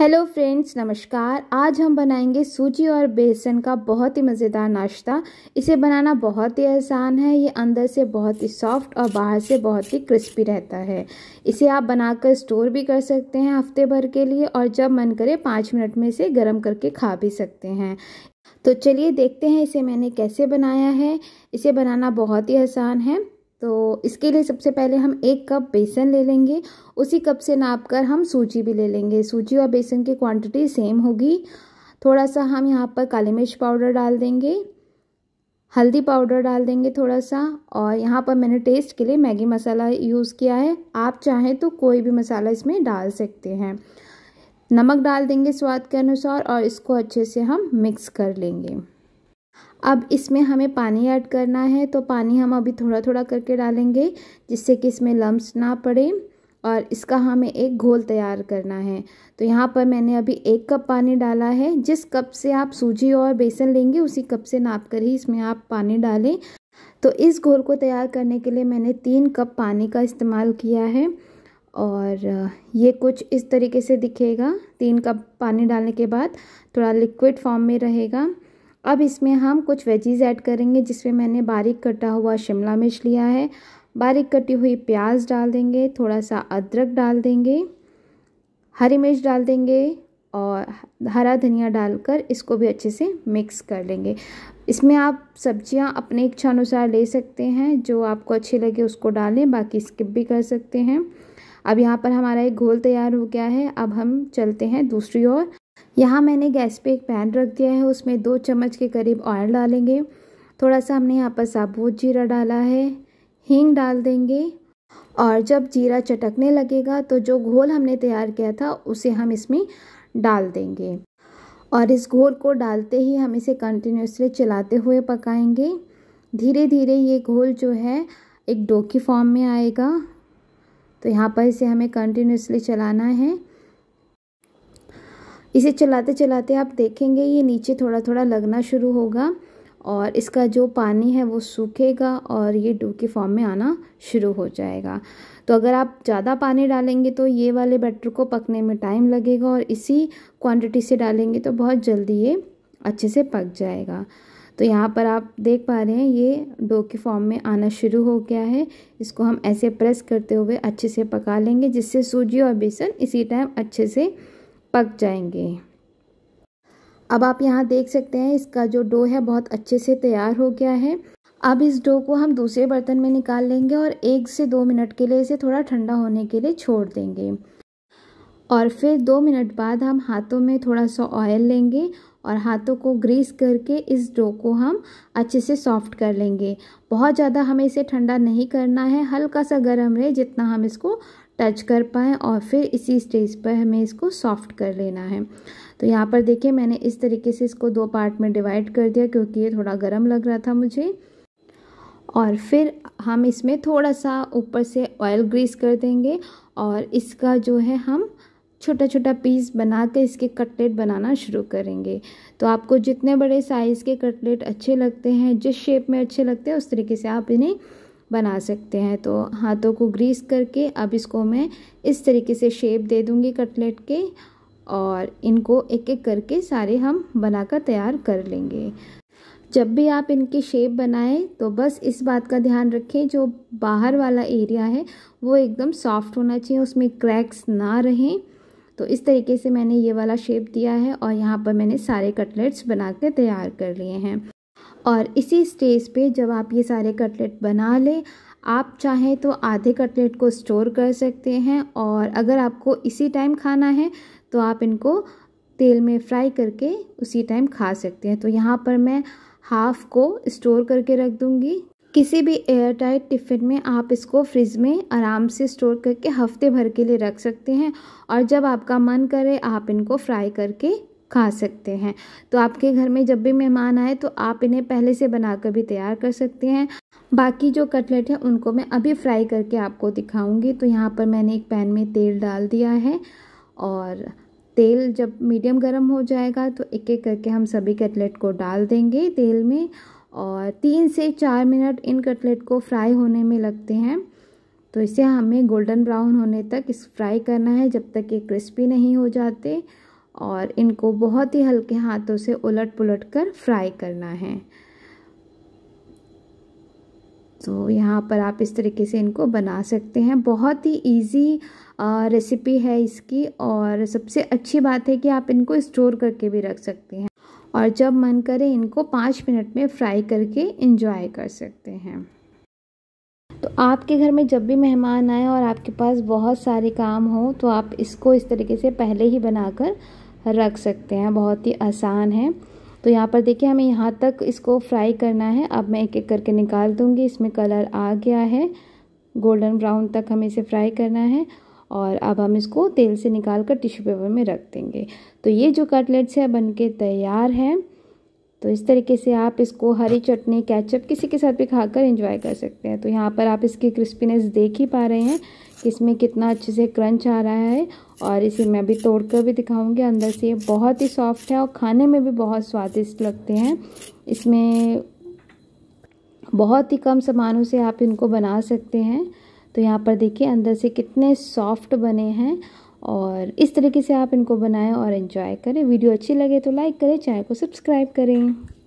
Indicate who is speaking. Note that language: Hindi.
Speaker 1: हेलो फ्रेंड्स नमस्कार आज हम बनाएंगे सूजी और बेसन का बहुत ही मज़ेदार नाश्ता इसे बनाना बहुत ही आसान है ये अंदर से बहुत ही सॉफ्ट और बाहर से बहुत ही क्रिस्पी रहता है इसे आप बनाकर स्टोर भी कर सकते हैं हफ्ते भर के लिए और जब मन करे पाँच मिनट में इसे गर्म करके खा भी सकते हैं तो चलिए देखते हैं इसे मैंने कैसे बनाया है इसे बनाना बहुत ही आसान है तो इसके लिए सबसे पहले हम एक कप बेसन ले लेंगे उसी कप से नाप कर हम सूजी भी ले लेंगे सूजी और बेसन की क्वांटिटी सेम होगी थोड़ा सा हम यहाँ पर काली मिर्च पाउडर डाल देंगे हल्दी पाउडर डाल देंगे थोड़ा सा और यहाँ पर मैंने टेस्ट के लिए मैगी मसाला यूज़ किया है आप चाहें तो कोई भी मसाला इसमें डाल सकते हैं नमक डाल देंगे स्वाद के अनुसार और इसको अच्छे से हम मिक्स कर लेंगे अब इसमें हमें पानी ऐड करना है तो पानी हम अभी थोड़ा थोड़ा करके डालेंगे जिससे कि इसमें लम्ब ना पड़े और इसका हमें एक घोल तैयार करना है तो यहाँ पर मैंने अभी एक कप पानी डाला है जिस कप से आप सूजी और बेसन लेंगे उसी कप से नाप कर ही इसमें आप पानी डालें तो इस घोल को तैयार करने के लिए मैंने तीन कप पानी का इस्तेमाल किया है और ये कुछ इस तरीके से दिखेगा तीन कप पानी डालने के बाद थोड़ा लिक्विड फॉर्म में रहेगा अब इसमें हम कुछ वेजीज़ ऐड करेंगे जिसमें मैंने बारीक कटा हुआ शिमला मिर्च लिया है बारीक कटी हुई प्याज डाल देंगे थोड़ा सा अदरक डाल देंगे हरी मिर्च डाल देंगे और हरा धनिया डालकर इसको भी अच्छे से मिक्स कर लेंगे इसमें आप सब्जियां अपने इच्छा अनुसार ले सकते हैं जो आपको अच्छी लगे उसको डालें बाकी स्किप भी कर सकते हैं अब यहाँ पर हमारा एक घोल तैयार हो गया है अब हम चलते हैं दूसरी ओर यहाँ मैंने गैस पे एक पैन रख दिया है उसमें दो चम्मच के करीब ऑयल डालेंगे थोड़ा सा हमने यहाँ पर साबुत जीरा डाला है हींग डाल देंगे और जब जीरा चटकने लगेगा तो जो घोल हमने तैयार किया था उसे हम इसमें डाल देंगे और इस घोल को डालते ही हम इसे कंटिन्यूसली चलाते हुए पकाएंगे धीरे धीरे ये घोल जो है एक डोकी फॉर्म में आएगा तो यहाँ पर इसे हमें कंटिन्यूसली चलाना है इसे चलाते चलाते आप देखेंगे ये नीचे थोड़ा थोड़ा लगना शुरू होगा और इसका जो पानी है वो सूखेगा और ये डू के फॉर्म में आना शुरू हो जाएगा तो अगर आप ज़्यादा पानी डालेंगे तो ये वाले बैटर को पकने में टाइम लगेगा और इसी क्वांटिटी से डालेंगे तो बहुत जल्दी ये अच्छे से पक जाएगा तो यहाँ पर आप देख पा रहे हैं ये डो के फॉर्म में आना शुरू हो गया है इसको हम ऐसे प्रेस करते हुए अच्छे से पका लेंगे जिससे सूजी और बेसन इसी टाइम अच्छे से पक जाएंगे अब आप यहाँ देख सकते हैं इसका जो डो है बहुत अच्छे से तैयार हो गया है अब इस डो को हम दूसरे बर्तन में निकाल लेंगे और एक से दो मिनट के लिए इसे थोड़ा ठंडा होने के लिए छोड़ देंगे और फिर दो मिनट बाद हम हाथों में थोड़ा सा ऑयल लेंगे और हाथों को ग्रीस करके इस डो को हम अच्छे से सॉफ्ट कर लेंगे बहुत ज़्यादा हमें इसे ठंडा नहीं करना है हल्का सा गर्म रहे जितना हम इसको टच कर पाएँ और फिर इसी स्टेज पर हमें इसको सॉफ्ट कर लेना है तो यहाँ पर देखिए मैंने इस तरीके से इसको दो पार्ट में डिवाइड कर दिया क्योंकि ये थोड़ा गर्म लग रहा था मुझे और फिर हम इसमें थोड़ा सा ऊपर से ऑयल ग्रीस कर देंगे और इसका जो है हम छोटा छोटा पीस बना कर इसके कटलेट बनाना शुरू करेंगे तो आपको जितने बड़े साइज़ के कटलेट अच्छे लगते हैं जिस शेप में अच्छे लगते हैं उस तरीके से आप इन्हें बना सकते हैं तो हाथों को ग्रीस करके अब इसको मैं इस तरीके से शेप दे दूँगी कटलेट के और इनको एक एक करके सारे हम बनाकर तैयार कर लेंगे जब भी आप इनकी शेप बनाएं तो बस इस बात का ध्यान रखें जो बाहर वाला एरिया है वो एकदम सॉफ्ट होना चाहिए उसमें क्रैक्स ना रहें तो इस तरीके से मैंने ये वाला शेप दिया है और यहाँ पर मैंने सारे कटलेट्स बना के तैयार कर लिए हैं और इसी स्टेज पे जब आप ये सारे कटलेट बना लें आप चाहें तो आधे कटलेट को स्टोर कर सकते हैं और अगर आपको इसी टाइम खाना है तो आप इनको तेल में फ्राई करके उसी टाइम खा सकते हैं तो यहाँ पर मैं हाफ़ को स्टोर करके रख दूँगी किसी भी एयर टाइट टिफ़िन में आप इसको फ्रिज में आराम से स्टोर करके हफ्ते भर के लिए रख सकते हैं और जब आपका मन करे आप इनको फ्राई करके खा सकते हैं तो आपके घर में जब भी मेहमान आए तो आप इन्हें पहले से बना कर भी तैयार कर सकते हैं बाकी जो कटलेट हैं उनको मैं अभी फ्राई करके आपको दिखाऊंगी तो यहाँ पर मैंने एक पैन में तेल डाल दिया है और तेल जब मीडियम गर्म हो जाएगा तो एक एक करके हम सभी कटलेट को डाल देंगे तेल में और तीन से चार मिनट इन कटलेट को फ्राई होने में लगते हैं तो इसे हमें गोल्डन ब्राउन होने तक इस फ्राई करना है जब तक ये क्रिस्पी नहीं हो जाते और इनको बहुत ही हल्के हाथों से उलट पुलट कर फ्राई करना है तो यहाँ पर आप इस तरीके से इनको बना सकते हैं बहुत ही इजी रेसिपी है इसकी और सबसे अच्छी बात है कि आप इनको स्टोर करके भी रख सकते हैं और जब मन करे इनको पाँच मिनट में फ्राई करके इंजॉय कर सकते हैं तो आपके घर में जब भी मेहमान आए और आपके पास बहुत सारे काम हो तो आप इसको इस तरीके से पहले ही बनाकर रख सकते हैं बहुत ही आसान है तो यहाँ पर देखिए हमें यहाँ तक इसको फ्राई करना है अब मैं एक एक करके निकाल दूँगी इसमें कलर आ गया है गोल्डन ब्राउन तक हमें इसे फ्राई करना है और अब हम इसको तेल से निकाल कर टिश्यू पेपर में रख देंगे तो ये जो कटलेट्स है बन के तैयार हैं तो इस तरीके से आप इसको हरी चटनी कैचअप किसी के साथ भी खाकर एंजॉय कर सकते हैं तो यहाँ पर आप इसकी क्रिस्पीनेस देख ही पा रहे हैं इसमें कितना अच्छे से क्रंच आ रहा है और इसे मैं भी तोड़ कर भी दिखाऊंगी अंदर से ये बहुत ही सॉफ्ट है और खाने में भी बहुत स्वादिष्ट लगते हैं इसमें बहुत ही कम सामानों से आप इनको बना सकते हैं तो यहाँ पर देखिए अंदर से कितने सॉफ्ट बने हैं और इस तरीके से आप इनको बनाएं और इन्जॉय करें वीडियो अच्छी लगे तो लाइक करें चैनल को सब्सक्राइब करें